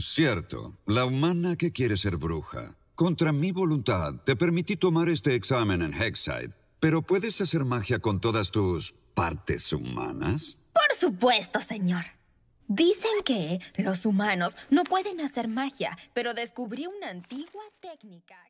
Cierto, la humana que quiere ser bruja. Contra mi voluntad, te permití tomar este examen en Hexside, pero ¿puedes hacer magia con todas tus partes humanas? Por supuesto, señor. Dicen que los humanos no pueden hacer magia, pero descubrí una antigua técnica.